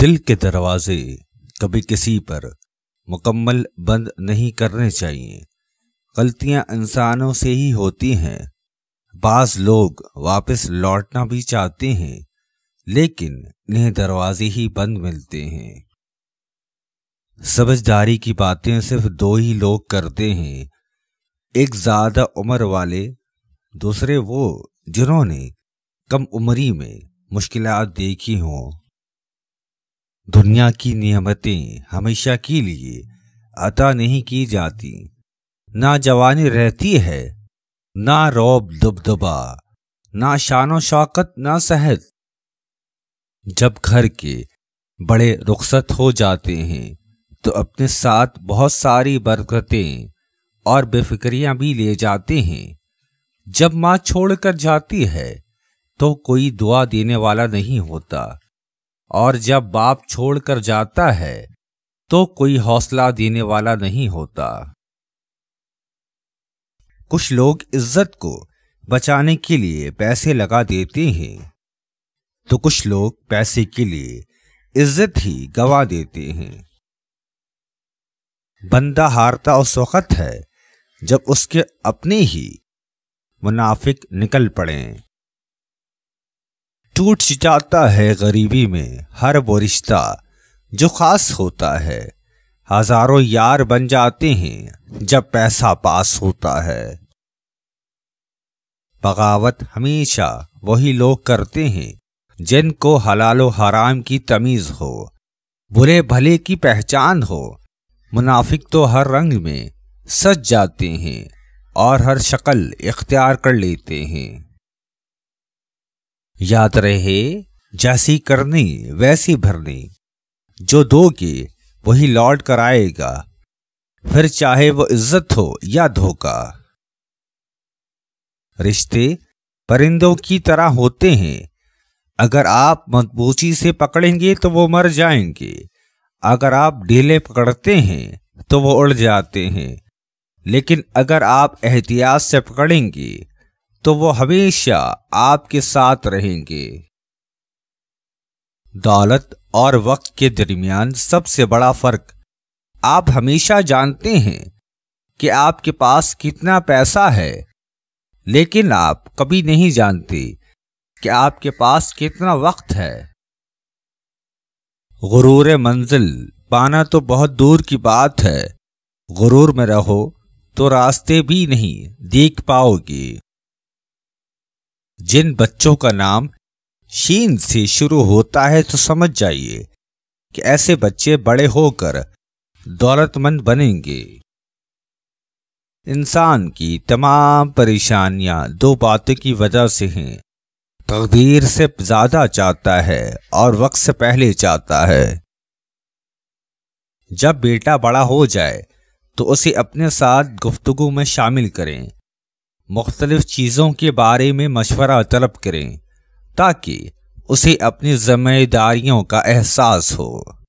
दिल के दरवाजे कभी किसी पर मुकम्मल बंद नहीं करने चाहिए गलतियां इंसानों से ही होती हैं बाज लोग वापस लौटना भी चाहते हैं लेकिन इन्हें दरवाजे ही बंद मिलते हैं समझदारी की बातें सिर्फ दो ही लोग करते हैं एक ज़्यादा उम्र वाले दूसरे वो जिन्होंने कम उम्री में मुश्किलात देखी हों दुनिया की नियमतें हमेशा के लिए अता नहीं की जाती ना जवानी रहती है ना रौब दुबदबा ना शान शौकत ना सहज जब घर के बड़े रुखसत हो जाते हैं तो अपने साथ बहुत सारी बरकतें और बेफिक्रियां भी ले जाते हैं जब माँ छोड़कर जाती है तो कोई दुआ देने वाला नहीं होता और जब बाप छोड़कर जाता है तो कोई हौसला देने वाला नहीं होता कुछ लोग इज्जत को बचाने के लिए पैसे लगा देते हैं तो कुछ लोग पैसे के लिए इज्जत ही गवा देते हैं बंदा हारता उस वक़्त है जब उसके अपने ही मुनाफिक निकल पड़े टूट जाता है गरीबी में हर वो रिश्ता जो खास होता है हजारों यार बन जाते हैं जब पैसा पास होता है बगावत हमेशा वही लोग करते हैं जिनको हलालो हराम की तमीज हो बुरे भले की पहचान हो मुनाफिक तो हर रंग में सज जाते हैं और हर शक्ल इख्तियार कर लेते हैं याद रहे जैसी करनी वैसी भरनी जो दोगे वही लौट कर आएगा फिर चाहे वो इज्जत हो या धोखा रिश्ते परिंदों की तरह होते हैं अगर आप मजबूती से पकड़ेंगे तो वो मर जाएंगे अगर आप ढीले पकड़ते हैं तो वो उड़ जाते हैं लेकिन अगर आप एहतियात से पकड़ेंगे तो वो हमेशा आपके साथ रहेंगे दौलत और वक्त के दरमियान सबसे बड़ा फर्क आप हमेशा जानते हैं कि आपके पास कितना पैसा है लेकिन आप कभी नहीं जानते कि आपके पास कितना वक्त है गुरूर मंजिल पाना तो बहुत दूर की बात है गुरूर में रहो तो रास्ते भी नहीं देख पाओगे जिन बच्चों का नाम शीन से शुरू होता है तो समझ जाइए कि ऐसे बच्चे बड़े होकर दौलतमंद बनेंगे इंसान की तमाम परेशानियां दो बातों की वजह से हैं तकदीर से ज़्यादा चाहता है और वक्त से पहले चाहता है जब बेटा बड़ा हो जाए तो उसे अपने साथ गुफ्तगु में शामिल करें मुख्तलिफ चीज़ों के बारे में मशवरा तलब करें ताकि उसे अपनी ज़िम्मेदारियों का एहसास हो